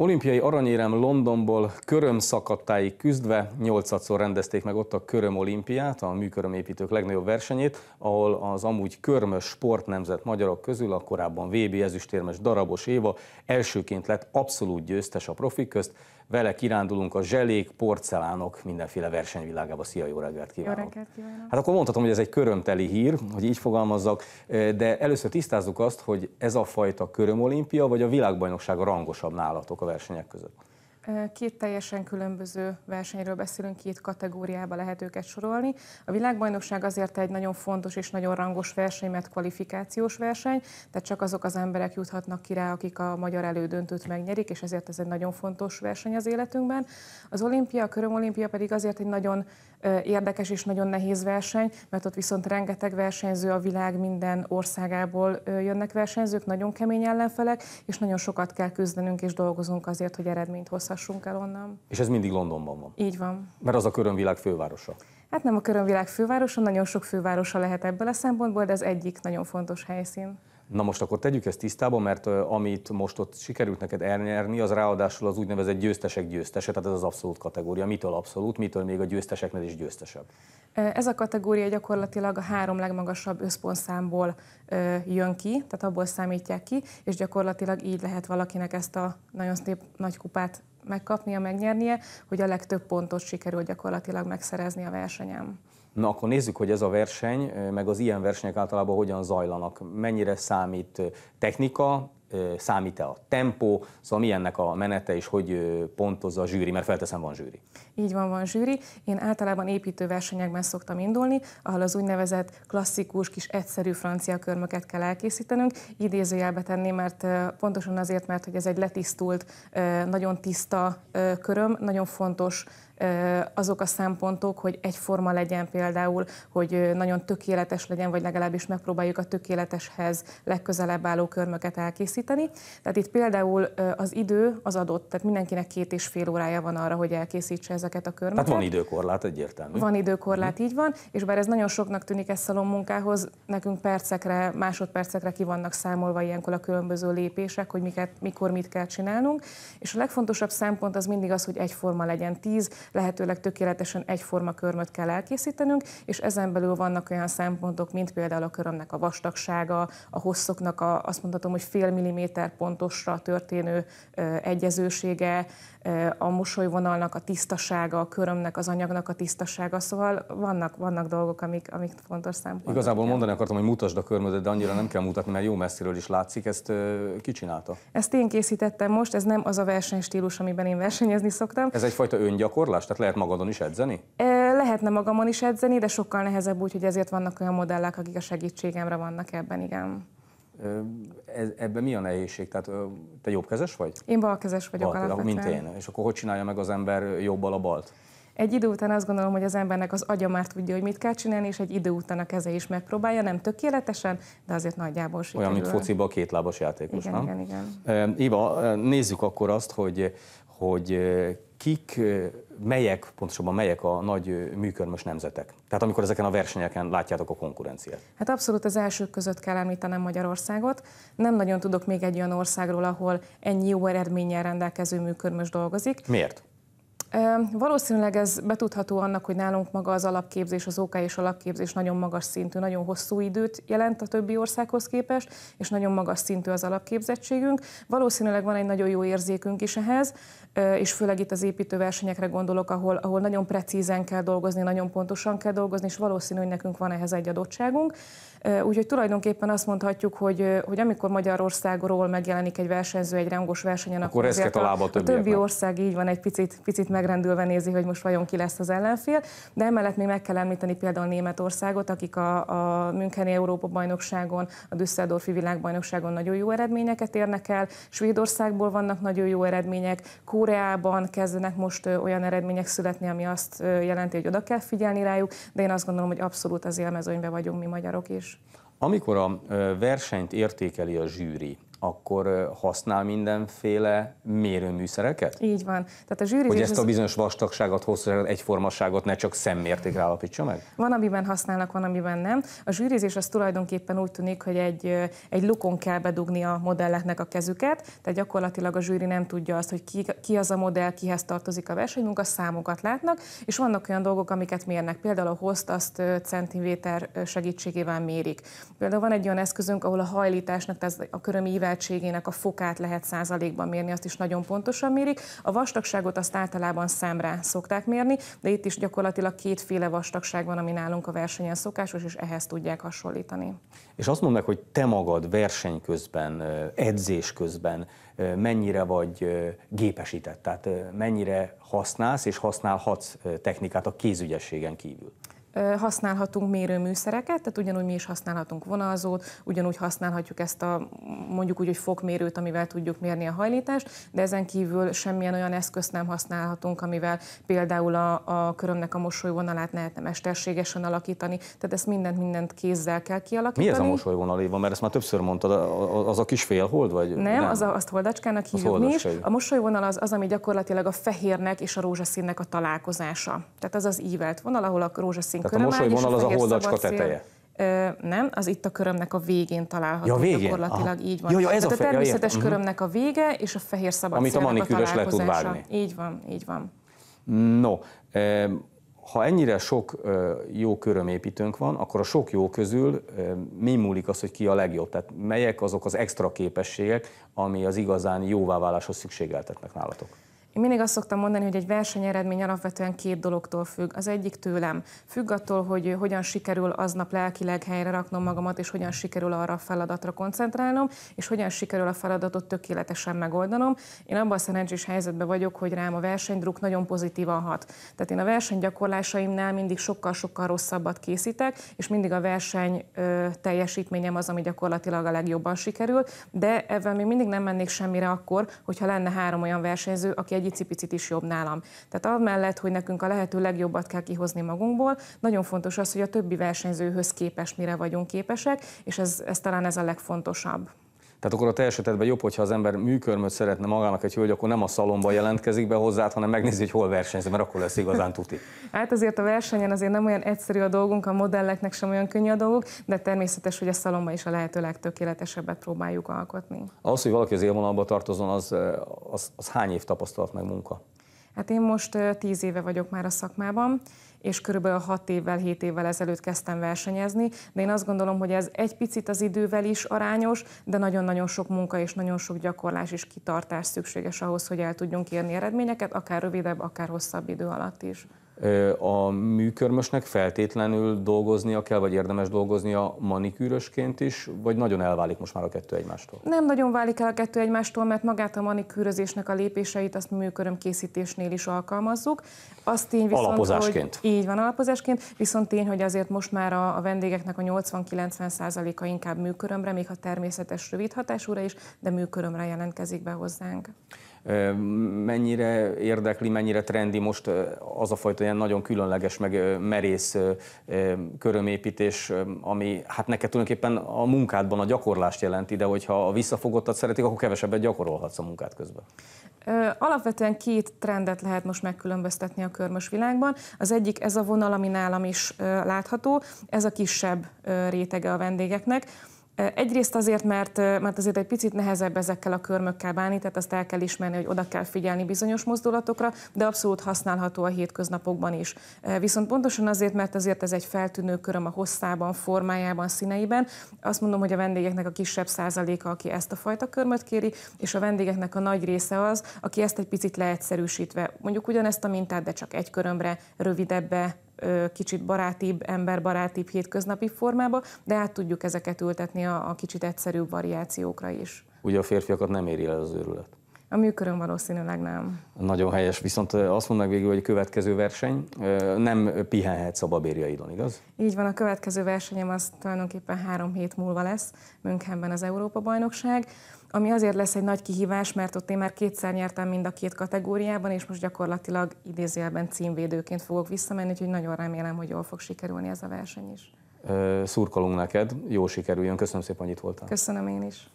Olimpiai aranyérem Londonból köröm szakadtáig küzdve nyolcadszor rendezték meg ott a Köröm olimpiát, a műkörömépítők legnagyobb versenyét, ahol az amúgy körmös sportnemzet magyarok közül a korábban VB ezüstérmes Darabos Éva elsőként lett abszolút győztes a profik közt, vele kirándulunk a zselék, porcelánok mindenféle versenyvilágába. Szia, jó reggelt kívánok! Jó reggelt kívánok! Hát akkor mondhatom, hogy ez egy körömteli hír, hogy így fogalmazzak, eh, de először tisztázzuk azt, hogy ez a fajta körömolimpia, vagy a világbajnokság a rangosabb nálatok a versenyek között? Két teljesen különböző versenyről beszélünk, két kategóriába lehet őket sorolni. A világbajnokság azért egy nagyon fontos és nagyon rangos verseny, mert kvalifikációs verseny, tehát csak azok az emberek juthatnak ki rá, akik a magyar elődöntőt megnyerik, és ezért ez egy nagyon fontos verseny az életünkben. Az olimpia, a körömolimpia pedig azért egy nagyon érdekes és nagyon nehéz verseny, mert ott viszont rengeteg versenyző a világ minden országából jönnek versenyzők, nagyon kemény ellenfelek, és nagyon sokat kell küzdenünk és dolgozunk azért, hogy eredményt hozhassunk el onnan. És ez mindig Londonban van? Így van. Mert az a körönvilág fővárosa? Hát nem a körönvilág fővárosa, nagyon sok fővárosa lehet ebből a szempontból, de ez egyik nagyon fontos helyszín. Na most akkor tegyük ezt tisztába, mert amit most ott sikerült neked elnyerni, az ráadásul az úgynevezett győztesek győztese, tehát ez az abszolút kategória. Mitől abszolút, mitől még a győzteseknél is győztesebb? Ez a kategória gyakorlatilag a három legmagasabb összpontszámból jön ki, tehát abból számítják ki, és gyakorlatilag így lehet valakinek ezt a nagyon szép nagy kupát megkapnia, megnyernie, hogy a legtöbb pontot sikerül gyakorlatilag megszerezni a versenyem. Na akkor nézzük, hogy ez a verseny, meg az ilyen versenyek általában hogyan zajlanak. Mennyire számít technika, számít-e a tempó, szóval milyennek ennek a menete, és hogy pontozza a zsűri, mert felteszem van zsűri. Így van, van zsűri. Én általában építő versenyekben szoktam indulni, ahol az úgynevezett klasszikus, kis egyszerű francia körmöket kell elkészítenünk. Idézőjelbe tenni, mert pontosan azért, mert hogy ez egy letisztult, nagyon tiszta köröm, nagyon fontos azok a szempontok, hogy egyforma legyen például, hogy nagyon tökéletes legyen, vagy legalábbis megpróbáljuk a tökéleteshez legközelebb álló körmöket elkészíteni. Tehát itt például az idő az adott, tehát mindenkinek két és fél órája van arra, hogy elkészítse ezeket a körmöket. Tehát van időkorlát egyértelmű. Van időkorlát, mhm. így van, és bár ez nagyon soknak tűnik ez munkához. nekünk percekre, másodpercekre ki vannak számolva ilyenkor a különböző lépések, hogy miket, mikor mit kell csinálnunk, és a legfontosabb szempont az mindig az, hogy egyforma legyen. 10 lehetőleg tökéletesen egyforma körmöt kell elkészítenünk, és ezen belül vannak olyan szempontok, mint például a körömnek a vastagsága, a hosszoknak a, azt mondhatom, hogy fél milliméter pontosra történő egyezősége, a mosolyvonalnak a tisztasága, a körömnek, az anyagnak a tisztasága, szóval vannak, vannak dolgok, amik, amik fontos szempontok. Igazából kell. mondani akartam, hogy mutasd a körmödet, de annyira nem kell mutatni, mert jó messziről is látszik, ezt kicsinálta. Ezt én készítettem most, ez nem az a versenystílus, amiben én versenyezni szoktam. Ez egyfajta öngyakorlás? gyakorlás? Tehát lehet magadon is edzeni? Lehetne magamon is edzeni, de sokkal nehezebb úgy, hogy ezért vannak olyan modellek, akik a segítségemre vannak ebben, igen. ebben mi a nehézség? Tehát te jobbkezes vagy? Én balkezes vagyok Bal, alapvetően. Mint én. És akkor hogy csinálja meg az ember jobbal a balt? Egy idő után azt gondolom, hogy az embernek az agya már tudja, hogy mit kell csinálni, és egy idő után a keze is megpróbálja, nem tökéletesen, de azért nagyjából sikerül. Olyan, mint fociba a kétlábas játékos, igen, nem? Igen, igen. Iva, nézzük akkor azt, hogy, hogy kik, melyek, pontosabban melyek a nagy műkörmös nemzetek? Tehát amikor ezeken a versenyeken látjátok a konkurenciát? Hát abszolút az elsők között kell említenem Magyarországot. Nem nagyon tudok még egy olyan országról, ahol ennyi jó eredménnyel rendelkező műkörmös dolgozik. Miért? Valószínűleg ez betudható annak, hogy nálunk maga az alapképzés, az OK és alapképzés nagyon magas szintű, nagyon hosszú időt jelent a többi országhoz képest, és nagyon magas szintű az alapképzettségünk. Valószínűleg van egy nagyon jó érzékünk is ehhez, és főleg itt az építőversenyekre gondolok, ahol, ahol nagyon precízen kell dolgozni, nagyon pontosan kell dolgozni, és valószínű, hogy nekünk van ehhez egy adottságunk. Úgyhogy tulajdonképpen azt mondhatjuk, hogy, hogy amikor Magyarországról megjelenik egy versenyző egy rangos versenyen, akkor, akkor a, lába a többi ország így van, egy picit, picit megrendülve nézi, hogy most vajon ki lesz az ellenfél, de emellett még meg kell említeni például Németországot, akik a, a Müncheni Európa-bajnokságon, a Düsseldorfi világbajnokságon nagyon jó eredményeket érnek el, Svédországból vannak nagyon jó eredmények, Koreában kezdenek most olyan eredmények születni, ami azt jelenti, hogy oda kell figyelni rájuk, de én azt gondolom, hogy abszolút az élmezőnyben vagyunk mi magyarok is. Amikor a versenyt értékeli a zsűri, akkor használ mindenféle mérőműszereket? Így van. Tehát a zsűri hogy ezt a bizonyos vastagságot, hosszúságot, egyformaságot ne csak szemmértékre állapítsa meg? Van, amiben használnak, van, amiben nem. A zsűrizés az tulajdonképpen úgy tűnik, hogy egy, egy lukon kell bedugni a modelleknek a kezüket, tehát gyakorlatilag a zsűri nem tudja azt, hogy ki, ki az a modell, kihez tartozik a versenymunka, számokat látnak, és vannak olyan dolgok, amiket mérnek. Például a host azt centiméter segítségével mérik. Például van egy olyan eszközünk, ahol a hajlításnak, tehát a körömi növeltségének a fokát lehet százalékban mérni, azt is nagyon pontosan mérik. A vastagságot azt általában számra szokták mérni, de itt is gyakorlatilag kétféle vastagság van, ami nálunk a versenyen szokásos, és ehhez tudják hasonlítani. És azt mondd meg, hogy te magad verseny közben, edzés közben mennyire vagy gépesített, tehát mennyire használsz és használhatsz technikát a kézügyességen kívül? használhatunk mérőműszereket, tehát ugyanúgy mi is használhatunk vonalzót, ugyanúgy használhatjuk ezt a mondjuk úgy, hogy fokmérőt, amivel tudjuk mérni a hajlítást, de ezen kívül semmilyen olyan eszközt nem használhatunk, amivel például a, a körömnek a mosolyvonalát lehetne mesterségesen alakítani, tehát ezt mindent mindent kézzel kell kialakítani. Mi ez a mosolyvonal, Éva? Mert ezt már többször mondtad, az a kis félhold vagy? Nem, nem? Az a, azt holdacskának hívjuk az mi is. A mosolyvonal az, az, ami gyakorlatilag a fehérnek és a rózsaszínnek a találkozása. Tehát az az ívelt vonal, ahol a rózsaszín tehát a mosolyvonal az a holdacska teteje. Ö, nem, az itt a körömnek a végén található. Ja, végén? Gyakorlatilag Aha. így van. Ja, ja, ez Tehát a, fe... a természetes ja, mhm. körömnek a vége és a fehér szabad Amit a manikűrös le tud vágni. Így van, így van. No, ha ennyire sok jó körömépítőnk van, akkor a sok jó közül mi múlik az, hogy ki a legjobb? Tehát melyek azok az extra képességek, ami az igazán jóváváláshoz szükségeltetnek nálatok? Én mindig azt szoktam mondani, hogy egy versenyeredmény alapvetően két dologtól függ. Az egyik tőlem. Függ attól, hogy hogyan sikerül aznap lelkileg helyre raknom magamat, és hogyan sikerül arra a feladatra koncentrálnom, és hogyan sikerül a feladatot tökéletesen megoldanom. Én abban a szerencsés helyzetben vagyok, hogy rám a versenydruk nagyon pozitívan hat. Tehát én a versenygyakorlásaimnál mindig sokkal-sokkal rosszabbat készítek, és mindig a verseny ö, teljesítményem az, ami gyakorlatilag a legjobban sikerül, de ebben még mindig nem mennék semmire akkor, hogyha lenne három olyan versenyző, aki egy icipicit is jobb nálam. Tehát amellett, hogy nekünk a lehető legjobbat kell kihozni magunkból, nagyon fontos az, hogy a többi versenyzőhöz képes mire vagyunk képesek, és ez, ez talán ez a legfontosabb. Tehát akkor a te esetedben jobb, hogyha az ember műkörmöt szeretne magának egy hölgy, akkor nem a szalomba jelentkezik be hozzá, hanem megnézi, hogy hol versenyez, mert akkor lesz igazán tuti. Hát azért a versenyen azért nem olyan egyszerű a dolgunk, a modelleknek sem olyan könnyű a dolguk, de természetes, hogy a szalomba is a lehető legtökéletesebbet próbáljuk alkotni. Az, hogy valaki az élvonalba tartozon, az, az, az hány év tapasztalat meg munka? Hát én most tíz éve vagyok már a szakmában, és körülbelül 6 évvel, 7 évvel ezelőtt kezdtem versenyezni, de én azt gondolom, hogy ez egy picit az idővel is arányos, de nagyon-nagyon sok munka és nagyon sok gyakorlás és kitartás szükséges ahhoz, hogy el tudjunk érni eredményeket, akár rövidebb, akár hosszabb idő alatt is a műkörmösnek feltétlenül dolgoznia kell, vagy érdemes dolgoznia manikűrösként is, vagy nagyon elválik most már a kettő egymástól? Nem nagyon válik el a kettő egymástól, mert magát a manikűrözésnek a lépéseit azt műköröm készítésnél is alkalmazzuk. Az tény viszont, alapozásként. Hogy így van, alapozásként, viszont tény, hogy azért most már a, a vendégeknek a 80-90%-a inkább műkörömre, még ha természetes rövid hatásúra is, de műkörömre jelentkezik be hozzánk mennyire érdekli, mennyire trendi most az a fajta ilyen nagyon különleges, meg merész körömépítés, ami hát neked tulajdonképpen a munkádban a gyakorlást jelenti, de hogyha a visszafogottat szeretik, akkor kevesebbet gyakorolhatsz a munkád közben. Alapvetően két trendet lehet most megkülönböztetni a körmös világban. Az egyik ez a vonal, ami nálam is látható, ez a kisebb rétege a vendégeknek Egyrészt azért, mert, mert azért egy picit nehezebb ezekkel a körmökkel bánni, tehát azt el kell ismerni, hogy oda kell figyelni bizonyos mozdulatokra, de abszolút használható a hétköznapokban is. Viszont pontosan azért, mert azért ez egy feltűnő köröm a hosszában, formájában, színeiben, azt mondom, hogy a vendégeknek a kisebb százaléka, aki ezt a fajta körmöt kéri, és a vendégeknek a nagy része az, aki ezt egy picit leegyszerűsítve, mondjuk ugyanezt a mintát, de csak egy körömre, rövidebbe, kicsit barátibb, emberbarátibb hétköznapi formába, de át tudjuk ezeket ültetni a, a kicsit egyszerűbb variációkra is. Ugye a férfiakat nem éri el az őrület. A műkörön valószínűleg nem. Nagyon helyes, viszont azt mondd meg végül, hogy a következő verseny nem pihenhet szababérjaidon, igaz? Így van, a következő versenyem az tulajdonképpen három hét múlva lesz, Münchenben az Európa-bajnokság, ami azért lesz egy nagy kihívás, mert ott én már kétszer nyertem mind a két kategóriában, és most gyakorlatilag idézőjelben címvédőként fogok visszamenni, úgyhogy nagyon remélem, hogy jól fog sikerülni ez a verseny is. Szurkolunk neked, jó sikerüljön, köszönöm szépen, hogy itt voltál. Köszönöm én is.